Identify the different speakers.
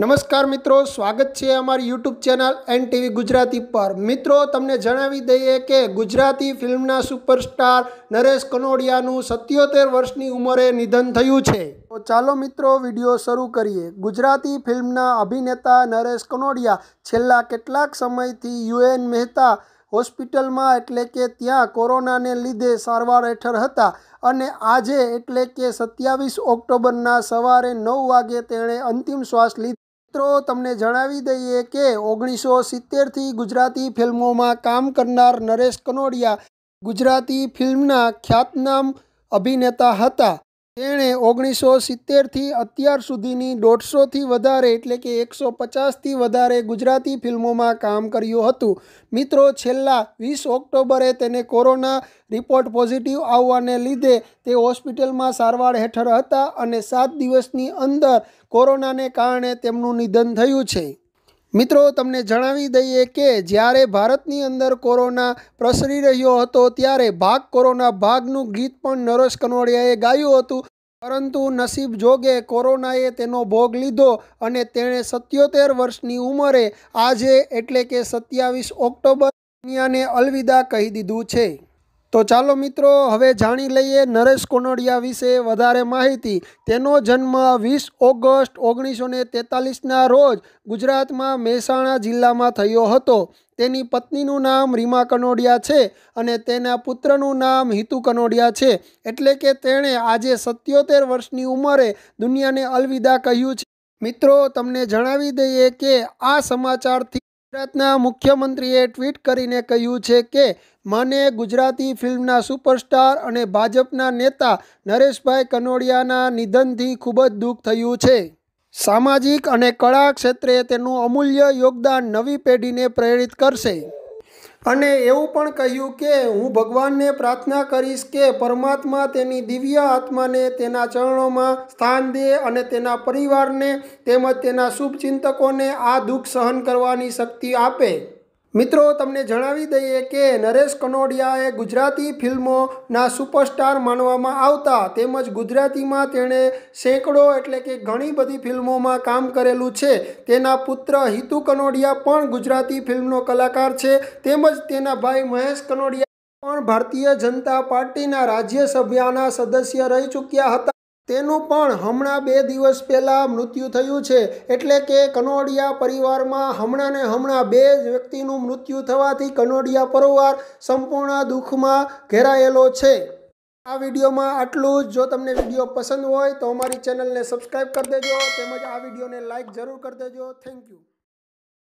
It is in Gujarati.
Speaker 1: નમસ્કાર મિત્રો સ્વાગત છે અમારી YouTube channel N TV Gujarati પર મિત્રો તમને જણાવી દઈએ કે ગુજરાતી ફિલ્મના સુપરસ્ટાર નરેશ કનોડિયાનું સત્યોતેર વર્ષની ઉંમરે નિધન થયું છે તો ચાલો મિત્રો વિડીયો શરૂ કરીએ ગુજરાતી ફિલ્મના અભિનેતા નરેશ કનોડિયા છેલ્લા કેટલાક સમયથી યુએન મહેતા હોસ્પિટલમાં એટલે કે ત્યાં કોરોનાને લીધે સારવાર હેઠળ હતા અને આજે એટલે કે સત્યાવીસ ઓક્ટોબરના સવારે નવ વાગે તેણે અંતિમ શ્વાસ લીધો મિત્રો તમને જણાવી દઈએ કે ઓગણીસો સિત્તેરથી ગુજરાતી ફિલ્મોમાં કામ કરનાર નરેશ કનોડિયા ગુજરાતી ફિલ્મના ખ્યાતનામ અભિનેતા હતા તેણે ઓગણીસો સિત્તેરથી અત્યાર સુધીની દોઢસોથી વધારે એટલે કે એકસો પચાસથી વધારે ગુજરાતી ફિલ્મોમાં કામ કર્યું હતું મિત્રો છેલ્લા વીસ ઓક્ટોબરે તેને કોરોના રિપોર્ટ પોઝિટિવ આવવાને લીધે તે હોસ્પિટલમાં સારવાર હેઠળ હતા અને સાત દિવસની અંદર કોરોનાને કારણે તેમનું નિધન થયું છે મિત્રો તમને જણાવી દઈએ કે જ્યારે ભારતની અંદર કોરોના પ્રસરી રહ્યો હતો ત્યારે ભાગ કોરોના ભાગનું ગીત પણ નરેશ કનોડિયાએ ગાયું હતું પરંતુ નસીબ જોગે કોરોનાએ તેનો ભોગ લીધો અને તેણે સત્યોતેર વર્ષની ઉંમરે આજે એટલે કે સત્યાવીસ ઓક્ટોબર દુનિયાને અલવિદા કહી દીધું છે તો ચાલો મિત્રો હવે જાણી લઈએ નરેશ કોનોડિયા વિશે વધારે માહિતી તેનો જન્મ વીસ ઓગસ્ટ ઓગણીસો ને તેતાલીસના રોજ ગુજરાતમાં મહેસાણા જિલ્લામાં થયો હતો તેની પત્નીનું નામ રીમા કનોડિયા છે અને તેના પુત્રનું નામ હિતુ કનોડિયા છે એટલે કે તેણે આજે સત્યોતેર વર્ષની ઉંમરે દુનિયાને અલવિદા કહ્યું છે મિત્રો તમને જણાવી દઈએ કે આ સમાચારથી ગુજરાતના મુખ્યમંત્રીએ ટ્વીટ કરીને કહ્યું છે કે મને ગુજરાતી ફિલ્મના સુપરસ્ટાર અને ભાજપના નેતા નરેશભાઈ કનોડિયાના નિધનથી ખૂબ જ દુઃખ થયું છે સામાજિક અને કળા ક્ષેત્રે તેનું અમૂલ્ય યોગદાન નવી પેઢીને પ્રેરિત કરશે અને એવું પણ કહ્યું કે હું ભગવાનને પ્રાર્થના કરીશ કે પરમાત્મા તેની દિવ્ય આત્માને તેના ચરણોમાં સ્થાન દે અને તેના પરિવારને તેમજ તેના શુભચિંતકોને આ દુઃખ સહન કરવાની શક્તિ આપે મિત્રો તમને જણાવી દઈએ કે નરેશ કનોડિયાએ ગુજરાતી ફિલ્મોના સુપરસ્ટાર માનવામાં આવતા તેમજ ગુજરાતીમાં તેણે સેંકડો એટલે કે ઘણી બધી ફિલ્મોમાં કામ કરેલું છે તેના પુત્ર હિતુ કનોડિયા પણ ગુજરાતી ફિલ્મનો કલાકાર છે તેમજ તેના ભાઈ મહેશ કનોડિયા પણ ભારતીય જનતા પાર્ટીના રાજ્યસભાના સદસ્ય રહી ચૂક્યા હતા તેનું પણ હમણાં બે દિવસ પહેલાં મૃત્યુ થયું છે એટલે કે કનોડિયા પરિવારમાં હમણાં ને હમણાં બે જ વ્યક્તિનું મૃત્યુ થવાથી કનોડિયા પરિવાર સંપૂર્ણ દુઃખમાં ઘેરાયેલો છે આ વિડીયોમાં આટલું જ જો તમને વિડીયો પસંદ હોય તો અમારી ચેનલને સબસ્ક્રાઈબ કરી દેજો તેમજ આ વિડીયોને લાઇક જરૂર કરી દેજો થેન્ક યુ